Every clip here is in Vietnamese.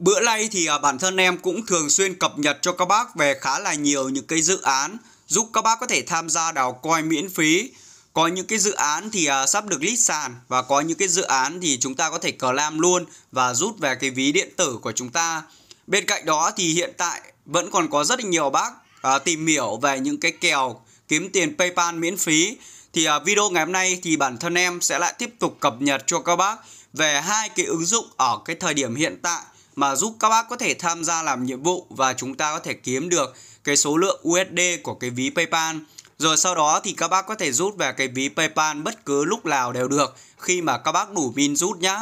Bữa nay thì à, bản thân em cũng thường xuyên cập nhật cho các bác về khá là nhiều những cái dự án giúp các bác có thể tham gia đào coin miễn phí. Có những cái dự án thì à, sắp được list sàn và có những cái dự án thì chúng ta có thể cờ lam luôn và rút về cái ví điện tử của chúng ta. Bên cạnh đó thì hiện tại vẫn còn có rất nhiều bác à, tìm hiểu về những cái kèo kiếm tiền PayPal miễn phí. Thì video ngày hôm nay thì bản thân em sẽ lại tiếp tục cập nhật cho các bác về hai cái ứng dụng ở cái thời điểm hiện tại mà giúp các bác có thể tham gia làm nhiệm vụ và chúng ta có thể kiếm được cái số lượng USD của cái ví PayPal. Rồi sau đó thì các bác có thể rút về cái ví PayPal bất cứ lúc nào đều được khi mà các bác đủ pin rút nhá.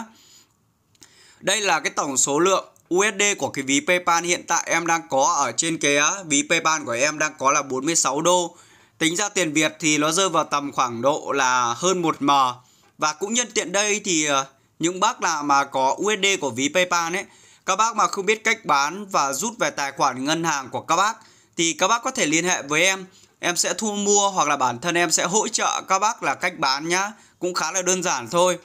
Đây là cái tổng số lượng USD của cái ví PayPal hiện tại em đang có ở trên cái ví PayPal của em đang có là 46 đô. Tính ra tiền Việt thì nó rơi vào tầm khoảng độ là hơn 1M. Và cũng nhân tiện đây thì ờ, những bác nào mà có USD của ví PayPal ấy các bác mà không biết cách bán và rút về tài khoản ngân hàng của các bác thì các bác có thể liên hệ với em. Em sẽ thu mua hoặc là bản thân em sẽ hỗ trợ các bác là cách bán nhá. Cũng khá là đơn giản thôi.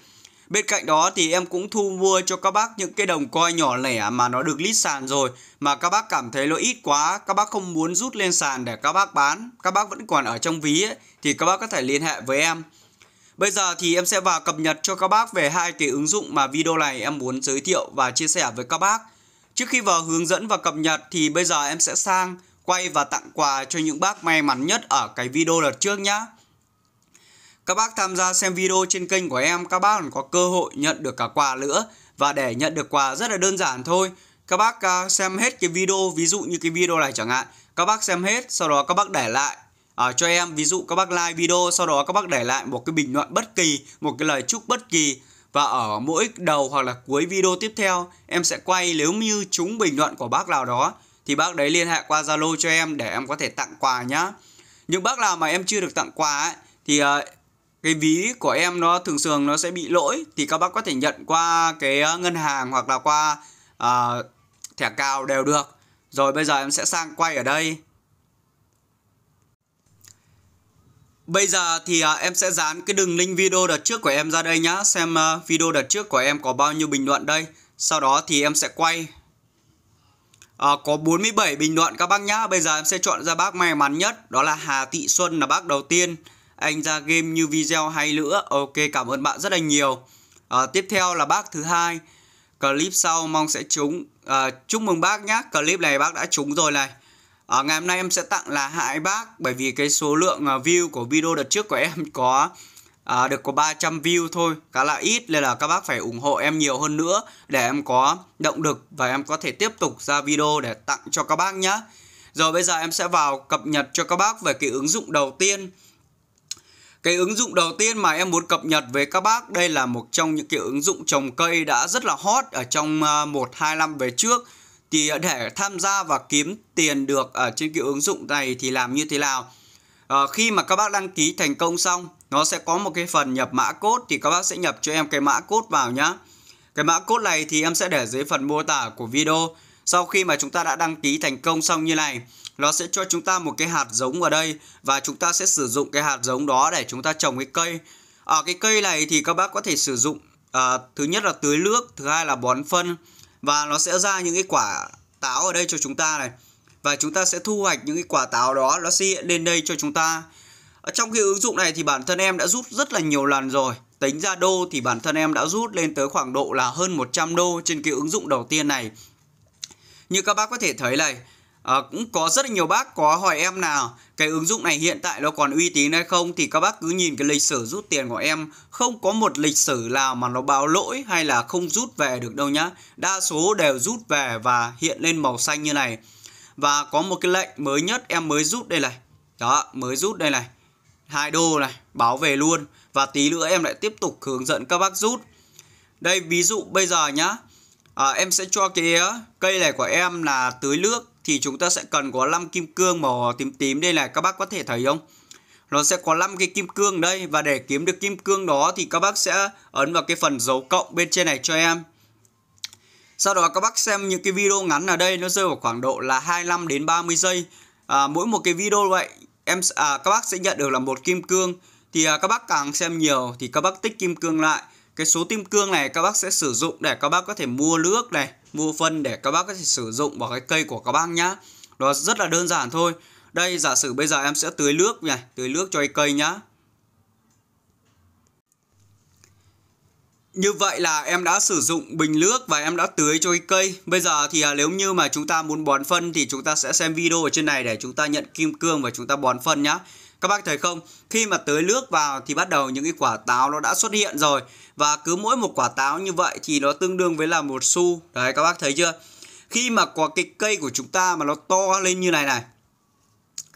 Bên cạnh đó thì em cũng thu mua cho các bác những cái đồng coin nhỏ lẻ mà nó được list sàn rồi mà các bác cảm thấy nó ít quá, các bác không muốn rút lên sàn để các bác bán, các bác vẫn còn ở trong ví ấy, thì các bác có thể liên hệ với em. Bây giờ thì em sẽ vào cập nhật cho các bác về hai cái ứng dụng mà video này em muốn giới thiệu và chia sẻ với các bác. Trước khi vào hướng dẫn và cập nhật thì bây giờ em sẽ sang quay và tặng quà cho những bác may mắn nhất ở cái video lần trước nhá Các bác tham gia xem video trên kênh của em, các bác còn có cơ hội nhận được cả quà nữa. Và để nhận được quà rất là đơn giản thôi. Các bác à, xem hết cái video, ví dụ như cái video này chẳng hạn. Các bác xem hết, sau đó các bác để lại à, cho em ví dụ các bác like video sau đó các bác để lại một cái bình luận bất kỳ một cái lời chúc bất kỳ và ở mỗi đầu hoặc là cuối video tiếp theo em sẽ quay nếu như chúng bình luận của bác nào đó thì bác đấy liên hệ qua Zalo cho em để em có thể tặng quà nhá. Những bác nào mà em chưa được tặng quà ấy, thì uh, cái ví của em nó thường thường nó sẽ bị lỗi thì các bác có thể nhận qua cái ờ, ngân hàng hoặc là qua uh, thẻ cào đều được. Rồi bây giờ em sẽ sang quay ở đây. Bây giờ thì à, em sẽ dán cái đường link video đợt trước của em ra đây nhá Xem à, video đợt trước của em có bao nhiêu bình luận đây Sau đó thì em sẽ quay à, Có 47 bình luận các bác nhá Bây giờ em sẽ chọn ra bác may mắn nhất Đó là Hà Thị Xuân là bác đầu tiên Anh ra game như video hay nữa Ok cảm ơn bạn rất là nhiều à, Tiếp theo là bác thứ hai Clip sau mong sẽ trúng à, Chúc mừng bác nhá Clip này bác đã trúng rồi này À, ngày hôm nay em sẽ tặng là hai bác bởi vì cái số lượng ờ, view của video đợt trước của em có à, được có 300 view thôi khá là ít nên là các bác phải ủng hộ em nhiều hơn nữa để em có động lực và em có thể tiếp tục ra video để tặng cho các bác nhé rồi bây giờ em sẽ vào cập nhật cho các bác về cái ứng dụng đầu tiên cái ứng dụng đầu tiên mà em muốn cập nhật với các bác đây là một trong những cái ứng dụng trồng cây đã rất là hot ở trong 1-2 năm về trước thì để tham gia và kiếm tiền được ở trên cái ứng dụng này thì làm như thế nào à, khi mà các bác đăng ký thành công xong nó sẽ có một cái phần nhập mã cốt thì các bác sẽ nhập cho em cái mã cốt vào nhá cái mã cốt này thì em sẽ để dưới phần mô tả của video sau khi mà chúng ta đã đăng ký thành công xong như này nó sẽ cho chúng ta một cái hạt giống ở đây và chúng ta sẽ sử dụng cái hạt giống đó để chúng ta trồng cái cây ở à, cái cây này thì các bác có thể sử dụng à, thứ nhất là tưới nước thứ hai là bón phân và nó sẽ ra những cái quả táo ở đây cho chúng ta này và chúng ta sẽ thu hoạch những cái quả táo đó nó sẽ hiện lên đây cho chúng ta ở trong cái ứng dụng này thì bản thân em đã rút rất là nhiều lần rồi tính ra đô thì bản thân em đã rút lên tới khoảng độ là hơn 100 đô trên cái ứng dụng đầu tiên này như các bác có thể thấy này À, cũng có rất là nhiều bác có hỏi em nào cái ứng dụng này hiện tại nó còn uy tín hay không thì các bác cứ nhìn cái lịch sử rút tiền của em không có một lịch sử nào mà nó báo lỗi hay là không rút về được đâu nhá đa số đều rút về và hiện lên màu xanh như này và có một cái lệnh mới nhất em mới rút đây này đó mới rút đây này hai đô này báo về luôn và tí nữa em lại tiếp tục hướng dẫn các bác rút đây ví dụ bây giờ nhá à, em sẽ cho cái ờ, cây này của em là tưới nước thì chúng ta sẽ cần có 5 kim cương màu tím tím đây này các bác có thể thấy không nó sẽ có 5 cái kim cương đây và để kiếm được kim cương đó thì các bác sẽ ấn vào cái phần dấu cộng bên trên này cho em sau đó các bác xem những cái video ngắn ở đây nó rơi vào khoảng độ là 25 đến 30 giây à, mỗi một cái video vậy em à, các bác sẽ nhận được là một kim cương thì à, các bác càng xem nhiều thì các bác tích kim cương lại cái số kim cương này các bác sẽ sử dụng để các bác có thể mua nước này, mua phân để các bác có thể sử dụng vào cái cây của các bác nhá. Đó rất là đơn giản thôi. Đây giả sử bây giờ em sẽ tưới nước này, tưới nước cho cái cây nhá. Như vậy là em đã sử dụng bình nước và em đã tưới cho cái cây. Bây giờ thì à, nếu như mà chúng ta muốn bón phân thì chúng ta sẽ xem video ở trên này để chúng ta nhận kim cương và chúng ta bón phân nhá. Các bác thấy không? Khi mà tưới nước vào thì bắt đầu những cái quả táo nó đã xuất hiện rồi. Và cứ mỗi một quả táo như vậy thì nó tương đương với là một xu. Đấy các bác thấy chưa? Khi mà quả cái cây của chúng ta mà nó to lên như này này.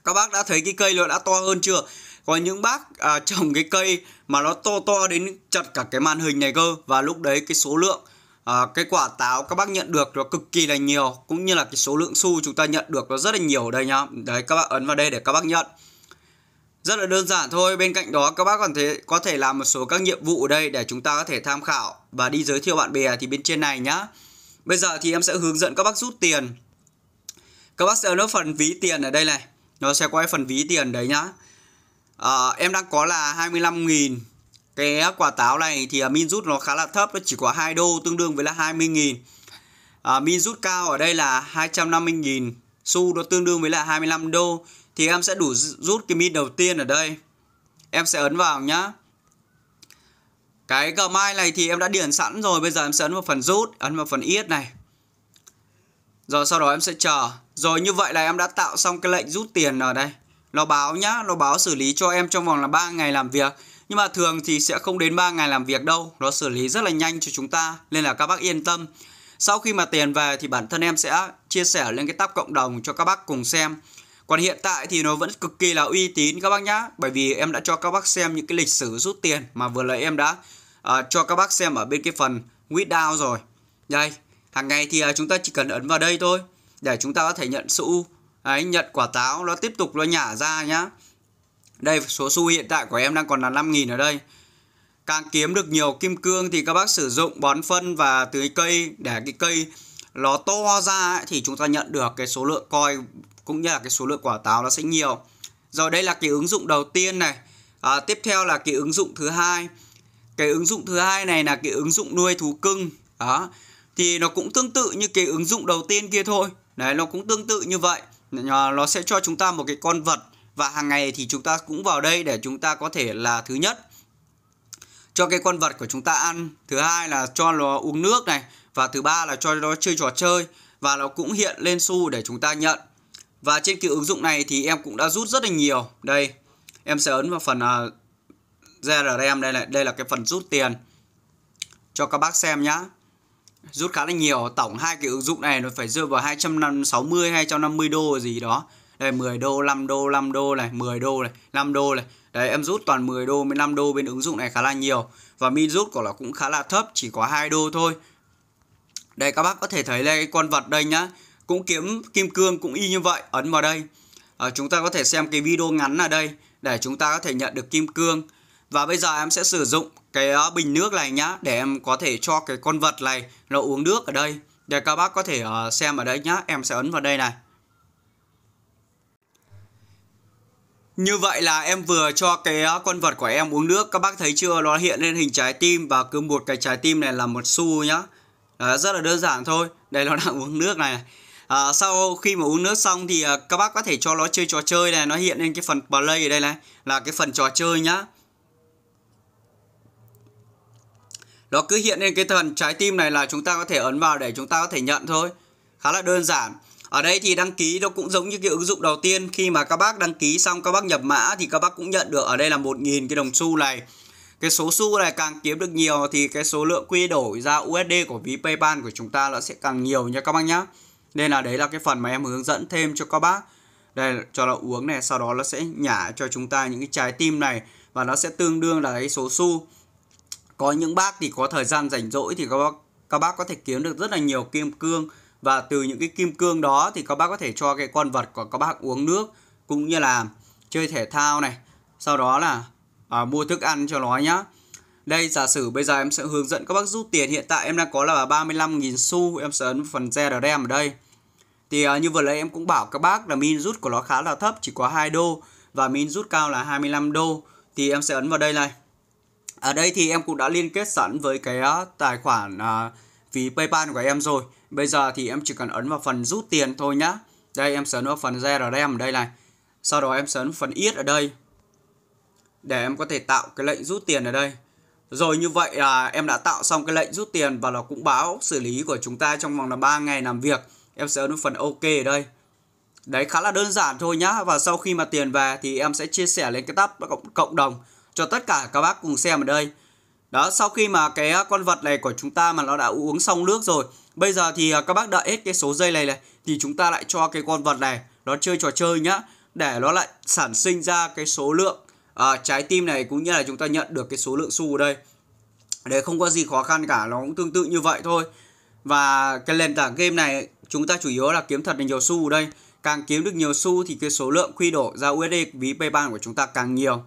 Các bác đã thấy cái cây nó đã to hơn chưa? Có những bác à, trồng cái cây mà nó to to đến chật cả cái màn hình này cơ. Và lúc đấy cái số lượng à, cái quả táo các bác nhận được nó cực kỳ là nhiều. Cũng như là cái số lượng xu chúng ta nhận được nó rất là nhiều đây nhá. Đấy các bác ấn vào đây để các bác nhận. Rất là đơn giản thôi, bên cạnh đó các bác còn thể, có thể làm một số các nhiệm vụ ở đây để chúng ta có thể tham khảo và đi giới thiệu bạn bè thì bên trên này nhá. Bây giờ thì em sẽ hướng dẫn các bác rút tiền. Các bác sẽ nó phần ví tiền ở đây này, nó sẽ quay phần ví tiền đấy nhá. À, em đang có là 25.000 cái quả táo này thì à, min rút nó khá là thấp, nó chỉ có 2 đô tương đương với là 20.000. À, min rút cao ở đây là 250.000 xu nó tương đương với là 25 đô thì em sẽ đủ rút cái min đầu tiên ở đây em sẽ ấn vào nhá cái gờ mai này thì em đã điền sẵn rồi bây giờ em sẽ ấn vào phần rút ấn vào phần yết này rồi sau đó em sẽ chờ rồi như vậy là em đã tạo xong cái lệnh rút tiền ở đây nó báo nhá nó báo xử lý cho em trong vòng là 3 ngày làm việc nhưng mà thường thì sẽ không đến 3 ngày làm việc đâu Nó xử lý rất là nhanh cho chúng ta Nên là các bác yên tâm Sau khi mà tiền về thì bản thân em sẽ chia sẻ lên cái tab cộng đồng cho các bác cùng xem còn hiện tại thì nó vẫn cực kỳ là uy tín các bác nhá Bởi vì em đã cho các bác xem những cái lịch sử rút tiền mà vừa nãy em đã uh, cho các bác xem ở bên cái phần withdrawal rồi Đây, hàng ngày thì uh, chúng ta chỉ cần ấn vào đây thôi Để chúng ta có thể nhận su Đấy, nhận quả táo nó tiếp tục nó nhả ra nhá Đây, số xu hiện tại của em đang còn là 5.000 ở đây Càng kiếm được nhiều kim cương thì các bác sử dụng bón phân và tưới cây để cái cây nó to ra ấy, thì chúng ta nhận được cái số lượng coin cũng như là cái số lượng quả táo nó sẽ nhiều rồi đây là cái ứng dụng đầu tiên này à, tiếp theo là cái ứng dụng thứ hai cái ứng dụng thứ hai này là cái ứng dụng nuôi thú cưng đó thì nó cũng tương tự như cái ứng dụng đầu tiên kia thôi đấy nó cũng tương tự như vậy nó sẽ cho chúng ta một cái con vật và hàng ngày thì chúng ta cũng vào đây để chúng ta có thể là thứ nhất cho cái con vật của chúng ta ăn thứ hai là cho nó uống nước này và thứ ba là cho nó chơi trò chơi và nó cũng hiện lên xu để chúng ta nhận và trên cái ứng dụng này thì em cũng đã rút rất là nhiều. Đây, em sẽ ấn vào phần uh, à, GRM đây là đây là cái phần rút tiền cho các bác xem nhá. Rút khá là nhiều, tổng hai cái ứng dụng này nó phải rơi vào 260 250 đô gì đó. Đây 10 đô, 5 đô, 5 đô này, 10 đô này, 5 đô này. Đấy em rút toàn 10 đô, 15 đô bên ứng dụng này khá là nhiều và min rút của nó cũng khá là thấp, chỉ có 2 đô thôi. Đây các bác có thể thấy đây con vật đây nhá cũng kiếm kim cương cũng y như vậy ấn vào đây à, chúng ta có thể xem cái video ngắn ở đây để chúng ta có thể nhận được kim cương và bây giờ em sẽ sử dụng cái ờ, bình nước này nhá để em có thể cho cái con vật này nó uống nước ở đây để các bác có thể ờ, xem ở đây nhá em sẽ ấn vào đây này Như vậy là em vừa cho cái con vật của em uống nước Các bác thấy chưa nó hiện lên hình trái tim Và cứ một cái trái tim này là một xu nhá Đó, Rất là đơn giản thôi Đây nó đang uống nước này à, sau khi mà uống nước xong thì ờ, các bác có thể cho nó chơi trò chơi này nó hiện lên cái phần play ở đây này là cái phần trò chơi nhá nó cứ hiện lên cái thần trái tim này là chúng ta có thể ấn vào để chúng ta có thể nhận thôi khá là đơn giản ở đây thì đăng ký nó cũng giống như cái ứng dụng đầu tiên khi mà các bác đăng ký xong các bác nhập mã thì các bác cũng nhận được ở đây là 1.000 cái đồng xu này cái số xu này càng kiếm được nhiều thì cái số lượng quy đổi ra USD của ví PayPal của chúng ta nó sẽ càng nhiều nha các bác nhé nên là đấy là cái phần mà em hướng dẫn thêm cho các bác. Đây cho nó uống này, sau đó nó sẽ nhả cho chúng ta những cái trái tim này và nó sẽ tương đương là cái số xu. Có những bác thì có thời gian rảnh rỗi thì các bác các bác có thể kiếm được rất là nhiều kim cương và từ những cái kim cương đó thì các bác có thể cho cái con vật của các bác uống nước cũng như là chơi thể thao này sau đó là à, mua thức ăn cho nó nhá đây giả sử bây giờ em sẽ hướng dẫn các bác rút tiền hiện tại em đang có là 35.000 xu em sẽ ấn phần ra ở ở đây thì uh, như vừa nãy em cũng bảo các bác là min rút của nó khá là thấp, chỉ có 2 đô và min rút cao là 25 đô. Thì em sẽ ấn vào đây này. Ở đây thì em cũng đã liên kết sẵn với cái uh, tài khoản uh, phí PayPal của em rồi. Bây giờ thì em chỉ cần ấn vào phần rút tiền thôi nhá. Đây em sẽ ấn vào phần GRM ở đây này. Sau đó em sẽ ấn phần ít ở đây. Để em có thể tạo cái lệnh rút tiền ở đây. Rồi như vậy là em đã tạo xong cái lệnh rút tiền và là cũng báo xử lý của chúng ta trong vòng là 3 ngày làm việc em sẽ ấn phần ok ở đây đấy khá là đơn giản thôi nhá và sau khi mà tiền về thì em sẽ chia sẻ lên cái tab cộng, cộng đồng cho tất cả các bác cùng xem ở đây đó sau khi mà cái à, con vật này của chúng ta mà nó đã uống xong nước rồi bây giờ thì à, các bác đợi hết cái số dây này này thì chúng ta lại cho cái con vật này nó chơi trò chơi nhá để nó lại sản sinh ra cái số lượng à, trái tim này cũng như là chúng ta nhận được cái số lượng xu ở đây để không có gì khó khăn cả nó cũng tương tự như vậy thôi và cái nền tảng game này chúng ta chủ yếu là kiếm thật là nhiều xu đây càng kiếm được nhiều xu thì cái số lượng quy đổi ra USD ví PayPal của chúng ta càng nhiều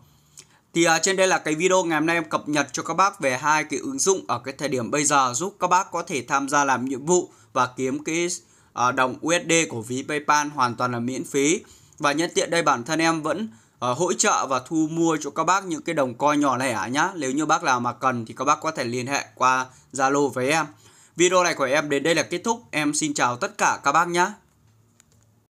thì à, trên đây là cái video ngày hôm nay em cập nhật cho các bác về hai cái ứng dụng ở cái thời điểm bây giờ giúp các bác có thể tham gia làm nhiệm vụ và kiếm cái à, đồng USD của ví PayPal hoàn toàn là miễn phí. Và nhân tiện đây bản thân em vẫn à, hỗ trợ và thu mua cho các bác những cái đồng coi nhỏ lẻ nhá. Nếu như bác nào mà cần thì các bác có thể liên hệ qua Zalo với em. Video này của em đến đây là kết thúc. Em xin chào tất cả các bác nhé.